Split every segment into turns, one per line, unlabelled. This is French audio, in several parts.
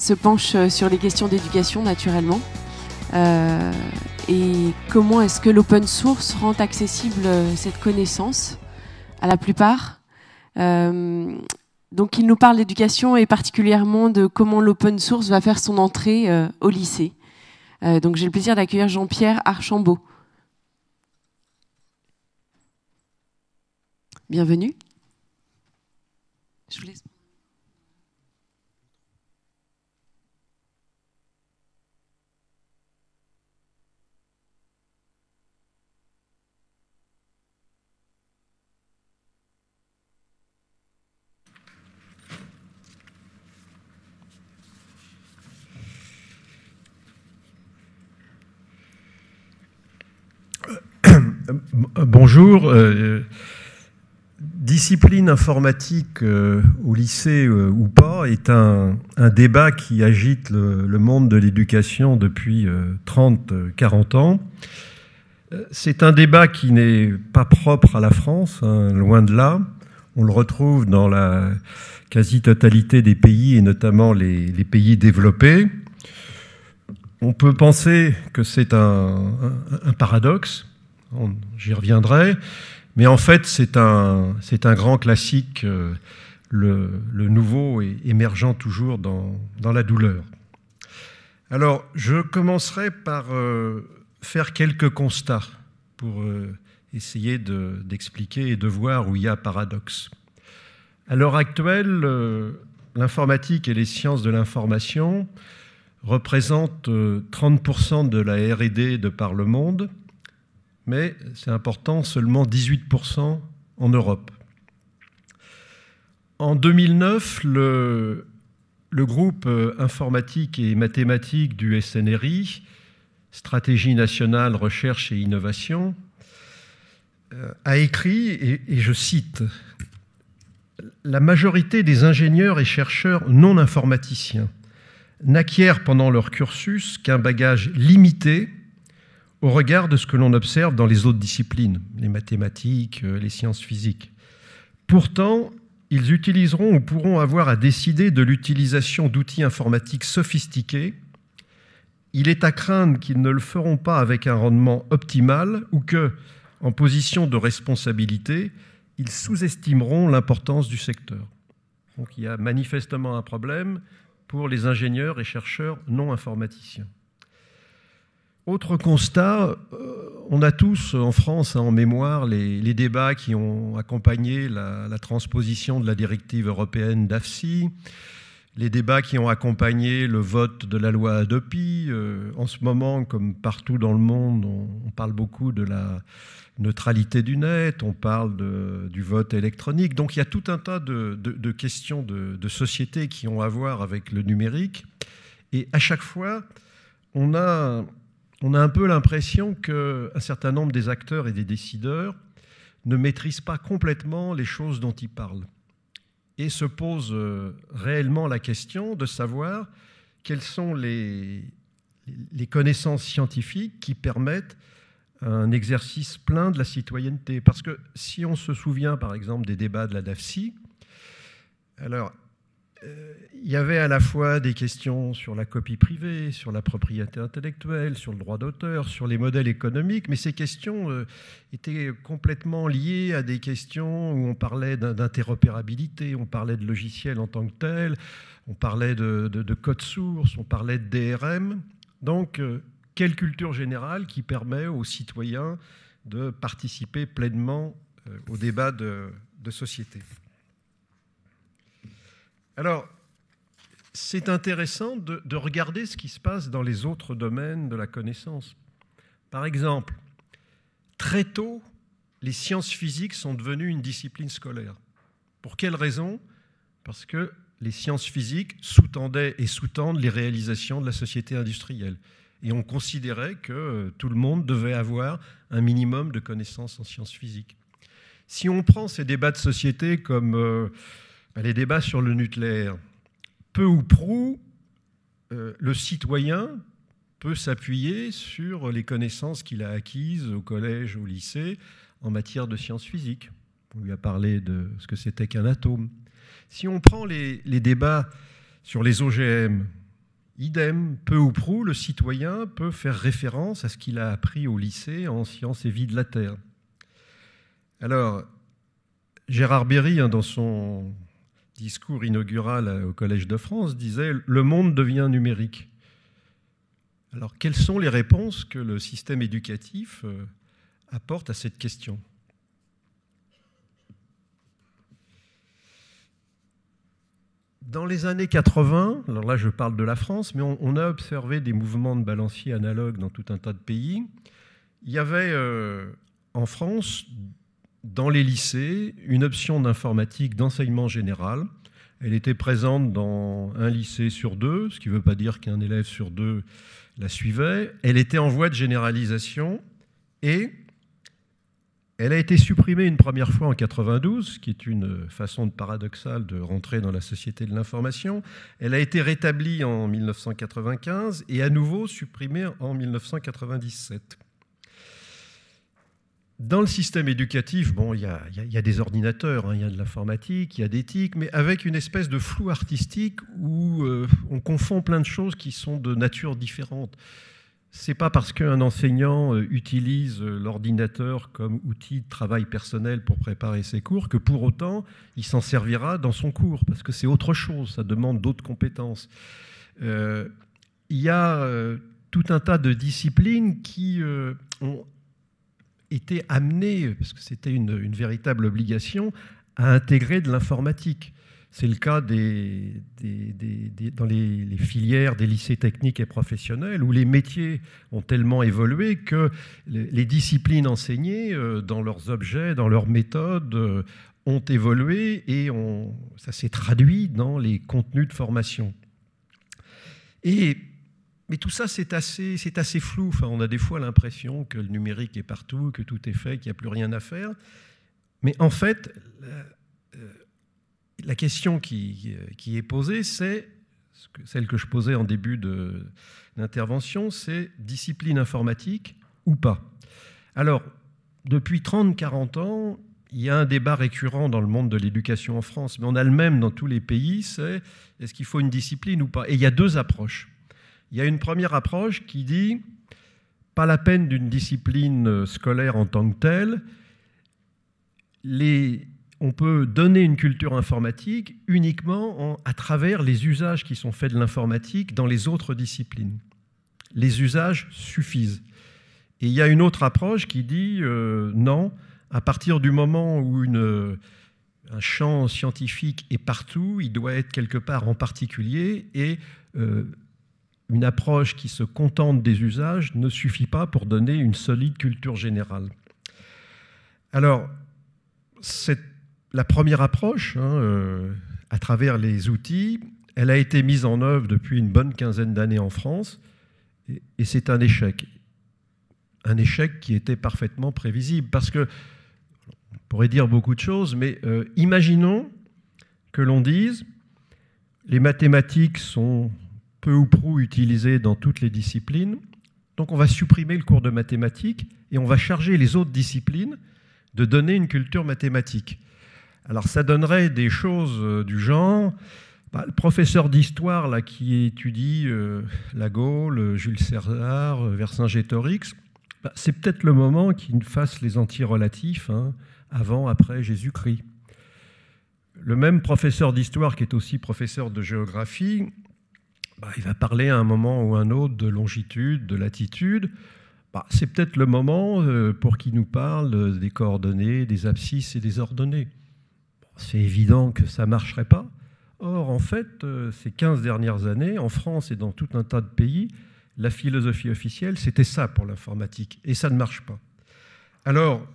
se penche euh, sur les questions d'éducation naturellement. Euh, et comment est-ce que l'open source rend accessible euh, cette connaissance à la plupart Donc il nous parle d'éducation et particulièrement de comment l'open source va faire son entrée au lycée. donc j'ai le plaisir d'accueillir Jean-Pierre Archambault. Bienvenue. Je vous laisse. Euh, bonjour. Euh, discipline informatique euh, au lycée ou pas est un, débat qui agite le, monde de l'éducation depuis 30-40 ans. C'est un débat qui n'est pas propre à la France, hein, loin de là. On le retrouve dans la quasi-totalité des pays, et notamment les, pays développés. On peut penser que c'est un, paradoxe, j'y reviendrai. Mais en fait, c'est un, grand classique, euh, le, nouveau et émergent toujours dans, la douleur. Alors, je commencerai par euh, faire quelques constats pour euh, essayer d'expliquer et de voir où il y a paradoxe. À l'heure actuelle, l'informatique et les sciences de l'information représentent 30% de la RD de par le monde mais c'est important, seulement 18% en Europe. En 2009, le, groupe euh, informatique et mathématique du SNRI, Stratégie nationale recherche et innovation, euh, a écrit, et je cite, La majorité des ingénieurs et chercheurs non informaticiens n'acquièrent pendant leur cursus qu'un bagage limité au regard de ce que l'on observe dans les autres disciplines, les mathématiques, euh, les sciences physiques. Pourtant, ils utiliseront ou pourront avoir à décider de l'utilisation d'outils informatiques sophistiqués. Il est à craindre qu'ils ne le feront pas avec un rendement optimal ou que, en position de responsabilité, ils sous-estimeront l'importance du secteur. Donc il y a manifestement un problème pour les ingénieurs et chercheurs non informaticiens. Autre constat, euh, on a tous en France hein, en mémoire les, débats qui ont accompagné la, transposition de la directive européenne d'AFSI, les débats qui ont accompagné le vote de la loi Adopi. Euh, en ce moment, comme partout dans le monde, on, parle beaucoup de la neutralité du net, on parle du vote électronique. Donc il y a tout un tas de, de questions de, société qui ont à voir avec le numérique. Et à chaque fois, on a on a un peu l'impression qu'un certain nombre des acteurs et des décideurs ne maîtrisent pas complètement les choses dont ils parlent et se posent euh, réellement la question de savoir quelles sont les, les connaissances scientifiques qui permettent un exercice plein de la citoyenneté. Parce que si on se souvient par exemple des débats de la DAFSI, alors euh, il y avait à la fois des questions sur la copie privée, sur la propriété intellectuelle, sur le droit d'auteur, sur les modèles économiques, mais ces questions euh, étaient complètement liées à des questions où on parlait d'interopérabilité, on parlait de logiciel en tant que tel, on parlait de, code source, on parlait de DRM. Donc, euh, quelle culture générale qui permet aux citoyens de participer pleinement au débat de société alors, c'est intéressant de, regarder ce qui se passe dans les autres domaines de la connaissance. Par exemple, très tôt, les sciences physiques sont devenues une discipline scolaire. Pour quelle raison Parce que les sciences physiques sous-tendaient et sous-tendent les réalisations de la société industrielle. Et on considérait que euh, tout le monde devait avoir un minimum de connaissances en sciences physiques. Si on prend ces débats de société comme... Euh, ben, les débats sur le nucléaire. Peu ou prou, euh, le citoyen peut s'appuyer sur les connaissances qu'il a acquises au collège, au lycée, en matière de sciences physiques. On lui a parlé de ce que c'était qu'un atome. Si on prend les, les débats sur les OGM, idem, peu ou prou, le citoyen peut faire référence à ce qu'il a appris au lycée en sciences et vie de la Terre. Alors, Gérard Berry, hein, dans son discours inaugural au Collège de France disait Le monde devient numérique. Alors, quelles sont les réponses que le système éducatif euh, apporte à cette question Dans les années 80, alors là je parle de la France, mais on, a observé des mouvements de balancier analogues dans tout un tas de pays. Il y avait euh, en France dans les lycées une option d'informatique d'enseignement général. Elle était présente dans un lycée sur deux, ce qui ne veut pas dire qu'un élève sur deux la suivait. Elle était en voie de généralisation et elle a été supprimée une première fois en 92, qui est une façon paradoxale de rentrer dans la société de l'information. Elle a été rétablie en 1995 et à nouveau supprimée en 1997 dans le système éducatif, bon, il y, a, des ordinateurs, hein, il y a de l'informatique, il y a d'éthique, mais avec une espèce de flou artistique où euh, on confond plein de choses qui sont de nature différente. C'est pas parce qu'un enseignant euh, utilise euh, l'ordinateur comme outil de travail personnel pour préparer ses cours que pour autant il s'en servira dans son cours, parce que c'est autre chose, ça demande d'autres compétences. il y a tout un tas de disciplines qui ont été amené parce que c'était une, véritable obligation, à intégrer de l'informatique. C'est le cas des, dans les, filières des lycées techniques et professionnels, où les métiers ont tellement évolué que les disciplines enseignées euh, dans leurs objets, dans leurs méthodes, euh, ont évolué et ça s'est traduit dans les contenus de formation. Et mais tout ça, c'est assez, c'est assez flou. Enfin, on a des fois l'impression que le numérique est partout, que tout est fait, qu'il n'y a plus rien à faire. Mais en fait, la, euh, question qui, est posée, c'est celle que je posais en début de l'intervention, c'est discipline informatique ou pas. Alors, depuis 30-40 ans, il y a un débat récurrent dans le monde de l'éducation en France, mais on a le même dans tous les pays, c'est est-ce qu'il faut une discipline ou pas Et il y a deux approches. Il y a une première approche qui dit pas la peine d'une discipline scolaire en tant que telle. on peut donner une culture informatique uniquement à travers les usages qui sont faits de l'informatique dans les autres disciplines. Les usages suffisent. Et il y a une autre approche qui dit euh, non, à partir du moment où une, un champ scientifique est partout, il doit être quelque part en particulier et euh, une approche qui se contente des usages ne suffit pas pour donner une solide culture générale. Alors, la première approche, hein, euh, à travers les outils, elle a été mise en œuvre depuis une bonne quinzaine d'années en France, et, c'est un échec. Un échec qui était parfaitement prévisible, parce que, on pourrait dire beaucoup de choses, mais euh, imaginons que l'on dise, les mathématiques sont peu ou prou utilisé dans toutes les disciplines. Donc on va supprimer le cours de mathématiques et on va charger les autres disciplines de donner une culture mathématique. Alors ça donnerait des choses euh, du genre, bah, le professeur d'histoire là qui étudie euh, la Gaule, Jules César, euh, Vercingétorix, bah, c'est peut-être le moment qu'il fasse les antirelatifs relatifs. Hein, avant, après Jésus-Christ. Le même professeur d'histoire qui est aussi professeur de géographie bah, il va parler à un moment ou un autre de longitude, de latitude. Bah, c'est peut-être le moment euh, pour qu'il nous parle euh, des coordonnées, des abscisses et des ordonnées. Bah, c'est évident que ça ne marcherait pas. Or, en fait, euh, ces 15 dernières années, en France et dans tout un tas de pays, la philosophie officielle, c'était ça pour l'informatique. Et ça ne marche pas. Alors,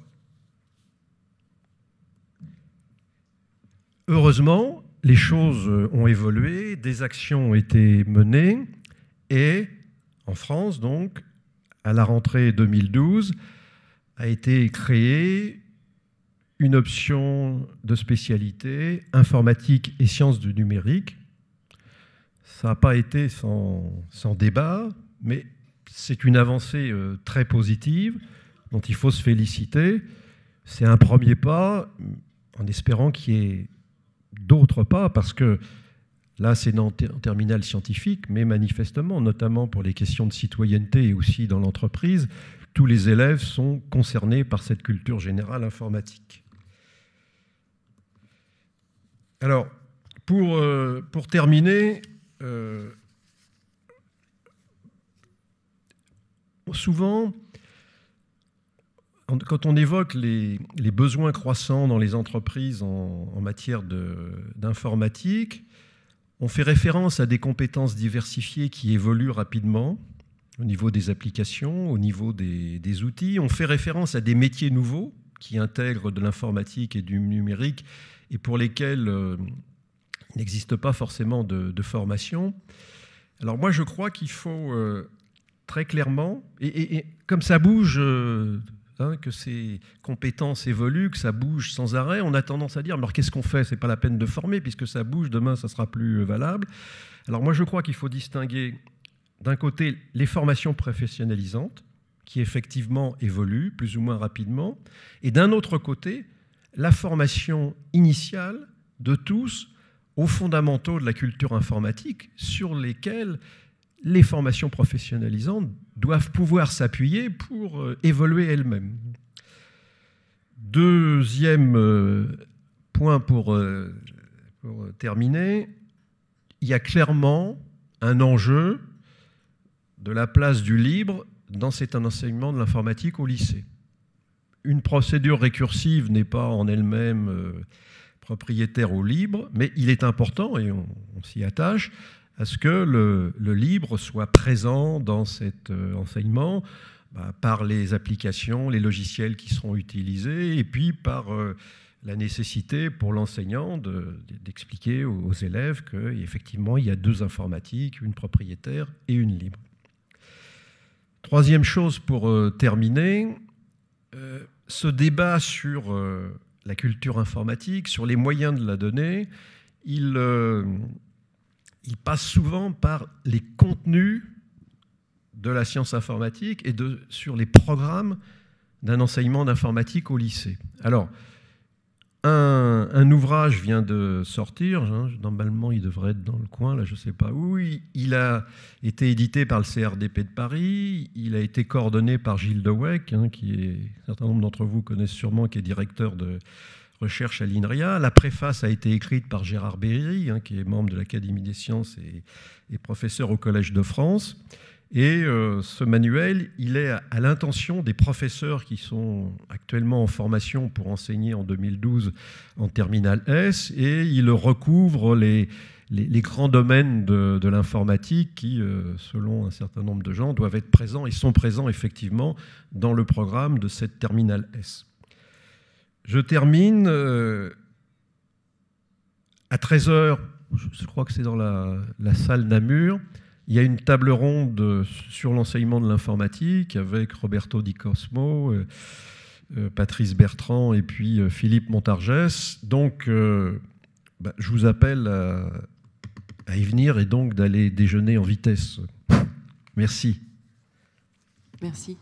heureusement, les choses ont évolué, des actions ont été menées, et en France, donc, à la rentrée 2012, a été créée une option de spécialité informatique et sciences du numérique. Ça n'a pas été sans, débat, mais c'est une avancée euh, très positive dont il faut se féliciter. C'est un premier pas en espérant qu'il y ait D'autres pas, parce que là, c'est en terminal scientifique, mais manifestement, notamment pour les questions de citoyenneté et aussi dans l'entreprise, tous les élèves sont concernés par cette culture générale informatique. Alors, pour, euh, pour terminer, euh, souvent, quand on évoque les, besoins croissants dans les entreprises en, matière d'informatique, on fait référence à des compétences diversifiées qui évoluent rapidement au niveau des applications, au niveau des, outils. On fait référence à des métiers nouveaux qui intègrent de l'informatique et du numérique et pour lesquels euh, il n'existe pas forcément de, formation. Alors moi, je crois qu'il faut euh, très clairement, et, comme ça bouge... Euh, Hein, que ces compétences évoluent, que ça bouge sans arrêt. On a tendance à dire, alors qu'est-ce qu'on fait C'est pas la peine de former, puisque ça bouge, demain, ça sera plus euh, valable. Alors moi, je crois qu'il faut distinguer, d'un côté, les formations professionnalisantes, qui effectivement évoluent plus ou moins rapidement, et d'un autre côté, la formation initiale de tous aux fondamentaux de la culture informatique, sur lesquels les formations professionnalisantes doivent pouvoir s'appuyer pour euh, évoluer elles-mêmes. Deuxième euh, point pour, euh, terminer, il y a clairement un enjeu de la place du libre dans cet enseignement de l'informatique au lycée. Une procédure récursive n'est pas en elle-même propriétaire au libre, mais il est important, et on s'y attache, à ce que le, libre soit présent dans cet euh, enseignement bah, par les applications, les logiciels qui seront utilisés, et puis par euh, la nécessité pour l'enseignant d'expliquer aux, élèves qu'effectivement, il y a deux informatiques, une propriétaire et une libre. Troisième chose pour euh, terminer, ce débat sur la culture informatique, sur les moyens de la donner, il, il passe souvent par les contenus de la science informatique et sur les programmes d'un enseignement d'informatique au lycée. Alors, un, ouvrage vient de sortir, hein, normalement il devrait être dans le coin, là je ne sais pas où, il, a été édité par le CRDP de Paris, il a été coordonné par Gilles Deweck, hein, qui est, un certain nombre d'entre vous connaissent sûrement, qui est directeur de, recherche à l'INRIA. La préface a été écrite par Gérard Berry, hein, qui est membre de l'Académie des sciences et, professeur au Collège de France. Et euh, ce manuel, il est à, l'intention des professeurs qui sont actuellement en formation pour enseigner en 2012 en terminale S, et il recouvre les, grands domaines de, l'informatique qui, euh, selon un certain nombre de gens, doivent être présents et sont présents effectivement dans le programme de cette terminale S. Je termine euh, à 13h, je crois que c'est dans la, salle Namur, il y a une table ronde sur l'enseignement de l'informatique avec Roberto Di Cosmo, euh, euh, Patrice Bertrand et puis Philippe Montargès. Donc, bah, je vous appelle à, y venir et donc d'aller déjeuner en vitesse. Merci. Merci.